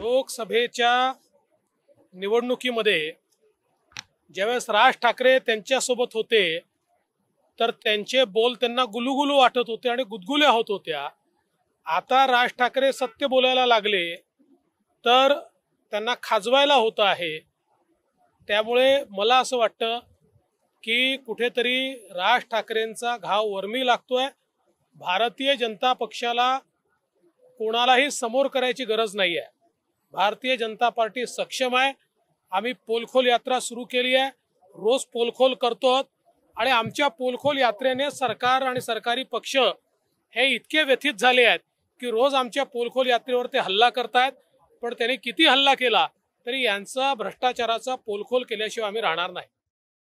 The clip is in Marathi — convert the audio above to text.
लोकसभेच्या निवडणुकीमध्ये ज्यावेळेस राज ठाकरे त्यांच्यासोबत होते तर त्यांचे बोल त्यांना गुलुगुलू वाटत होते आणि गुदगुल्या होत होत्या आता राज ठाकरे सत्य बोलायला लागले तर त्यांना खाजवायला होतं आहे त्यामुळे मला असं वाटतं की कुठेतरी राज ठाकरेंचा घाव वर्मी लागतोय भारतीय जनता पक्षाला कोणालाही समोर करायची गरज नाही आहे भारतीय जनता पार्टी सक्षम आहे आम्ही पोलखोल यात्रा सुरू केली आहे रोज पोलखोल करतो आणि आमच्या पोलखोल यात्रेने सरकार आणि सरकारी पक्ष हे इतके व्यथित झाले आहेत की रोज आमच्या पोलखोल यात्रेवर ते हल्ला करतायत पण त्यांनी किती हल्ला केला तरी यांचा भ्रष्टाचाराचा पोलखोल केल्याशिवाय आम्ही राहणार नाही